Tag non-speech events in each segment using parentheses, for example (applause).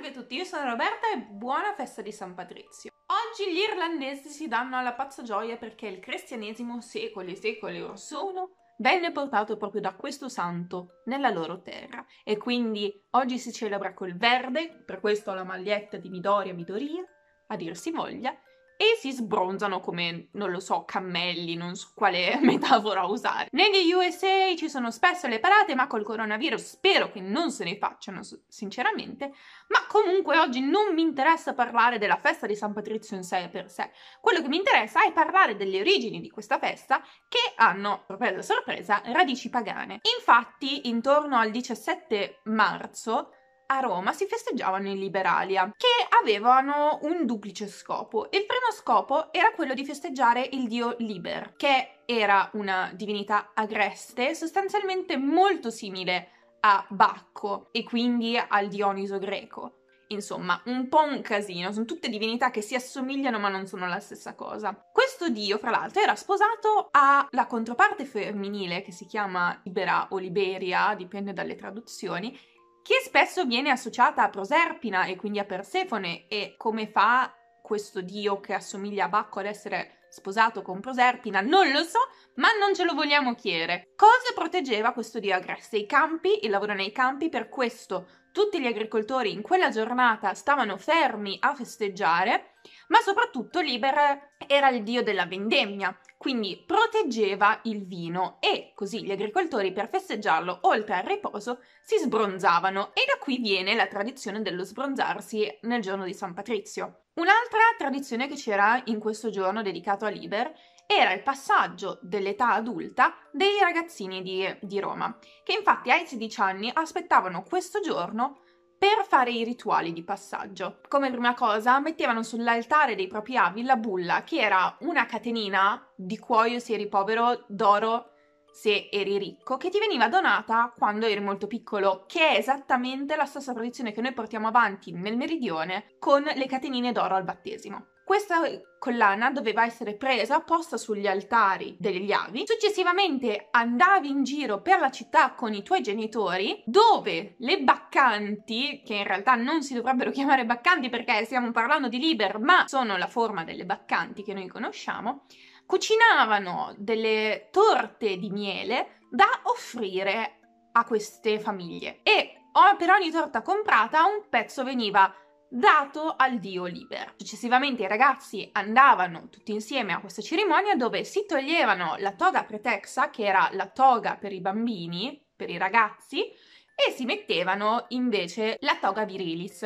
salve a tutti, io sono Roberta e buona festa di San Patrizio. Oggi gli irlandesi si danno alla pazza gioia perché il cristianesimo, secoli e secoli or sono, venne portato proprio da questo santo nella loro terra e quindi oggi si celebra col verde, per questo la maglietta di Midoria Midoria, a dir si voglia, e si sbronzano come, non lo so, cammelli, non so quale (laughs) metafora usare. Negli USA ci sono spesso le parate, ma col coronavirus spero che non se ne facciano, sinceramente, ma comunque oggi non mi interessa parlare della festa di San Patrizio in sé per sé. Quello che mi interessa è parlare delle origini di questa festa che hanno, sorpresa sorpresa, radici pagane. Infatti, intorno al 17 marzo a Roma si festeggiavano i Liberalia, che avevano un duplice scopo. Il primo scopo era quello di festeggiare il dio Liber, che era una divinità agreste, sostanzialmente molto simile a Bacco e quindi al Dioniso greco. Insomma, un po' un casino, sono tutte divinità che si assomigliano ma non sono la stessa cosa. Questo dio, fra l'altro, era sposato alla controparte femminile che si chiama Libera o Liberia, dipende dalle traduzioni, che spesso viene associata a Proserpina e quindi a Persefone e come fa questo dio che assomiglia a Bacco ad essere sposato con Proserpina, non lo so, ma non ce lo vogliamo chiedere. Cosa proteggeva questo dio Agreste? I campi, il lavoro nei campi, per questo tutti gli agricoltori in quella giornata stavano fermi a festeggiare ma soprattutto Liber era il dio della vendemmia, quindi proteggeva il vino e così gli agricoltori per festeggiarlo oltre al riposo si sbronzavano e da qui viene la tradizione dello sbronzarsi nel giorno di San Patrizio. Un'altra tradizione che c'era in questo giorno dedicato a Liber era il passaggio dell'età adulta dei ragazzini di, di Roma, che infatti ai 16 anni aspettavano questo giorno per fare i rituali di passaggio. Come prima cosa mettevano sull'altare dei propri avi la bulla, che era una catenina di cuoio se eri povero, d'oro se eri ricco, che ti veniva donata quando eri molto piccolo, che è esattamente la stessa tradizione che noi portiamo avanti nel meridione con le catenine d'oro al battesimo. Questa collana doveva essere presa, posta sugli altari degli avi. Successivamente andavi in giro per la città con i tuoi genitori, dove le baccanti, che in realtà non si dovrebbero (laughs) chiamare baccanti perché stiamo parlando di liber, ma sono la forma delle baccanti che noi conosciamo, cucinavano delle torte di miele da offrire a queste famiglie. E per ogni torta comprata un pezzo veniva dato al dio Liber. Successivamente i ragazzi andavano tutti insieme a questa cerimonia dove si toglievano la toga pretexa, che era la toga per i bambini, per i ragazzi, e si mettevano invece la toga virilis,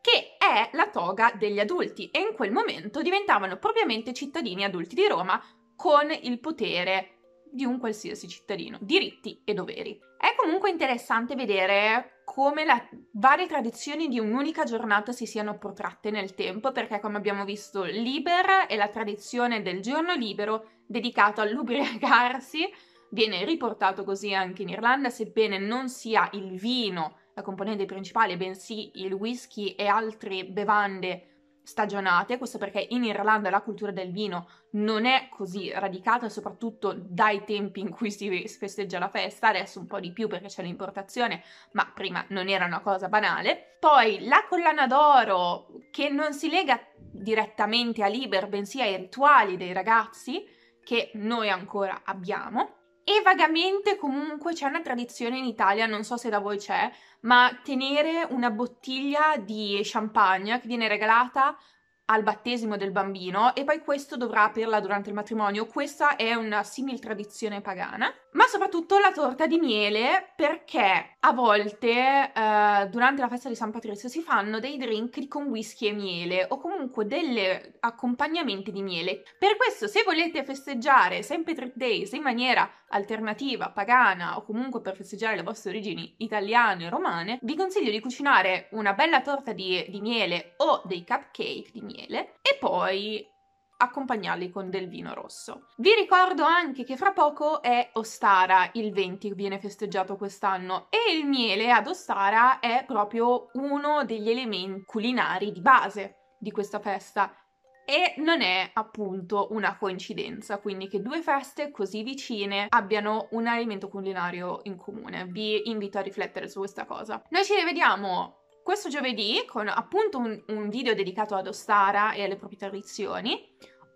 che è la toga degli adulti e in quel momento diventavano propriamente cittadini adulti di Roma con il potere di un qualsiasi cittadino, diritti e doveri. È comunque interessante vedere come le varie tradizioni di un'unica giornata si siano protratte nel tempo, perché come abbiamo visto Liber è la tradizione del giorno libero dedicato all'ubriacarsi, viene riportato così anche in Irlanda, sebbene non sia il vino la componente principale, bensì il whisky e altre bevande stagionate, questo perché in Irlanda la cultura del vino non è così radicata, soprattutto dai tempi in cui si festeggia la festa, adesso un po' di più perché c'è l'importazione, ma prima non era una cosa banale. Poi la collana d'oro, che non si lega direttamente a Liber, bensì ai rituali dei ragazzi, che noi ancora abbiamo. E vagamente comunque c'è una tradizione in Italia, non so se da voi c'è, ma tenere una bottiglia di champagne che viene regalata al battesimo del bambino e poi questo dovrà aprirla durante il matrimonio. Questa è una simil tradizione pagana, ma soprattutto la torta di miele perché a volte eh, durante la festa di San Patrizio si fanno dei drink con whisky e miele o comunque degli accompagnamenti di miele. Per questo se volete festeggiare St. Patrick Days in maniera alternativa, pagana o comunque per festeggiare le vostre origini italiane e romane, vi consiglio di cucinare una bella torta di, di miele o dei cupcake di miele miele e poi accompagnarli con del vino rosso. Vi ricordo anche che fra poco è Ostara il 20 viene festeggiato quest'anno e il miele ad Ostara è proprio uno degli elementi culinari di base di questa festa e non è appunto una coincidenza, quindi che due feste così vicine abbiano un alimento culinario in comune. Vi invito a riflettere su questa cosa. Noi ci rivediamo questo giovedì con appunto un, un video dedicato ad Ostara e alle proprie tradizioni,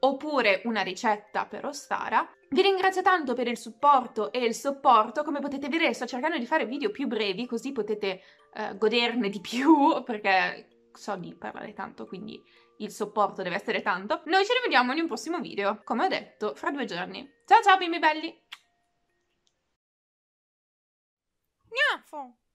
oppure una ricetta per Ostara. Vi ringrazio tanto per il supporto e il supporto, come potete vedere sto cercando di fare video più brevi così potete eh, goderne di più (laughs) perché so di parlare tanto quindi il supporto deve essere tanto. Noi ci rivediamo in un prossimo video, come ho detto, fra due giorni. Ciao ciao bimbi belli! Niafo!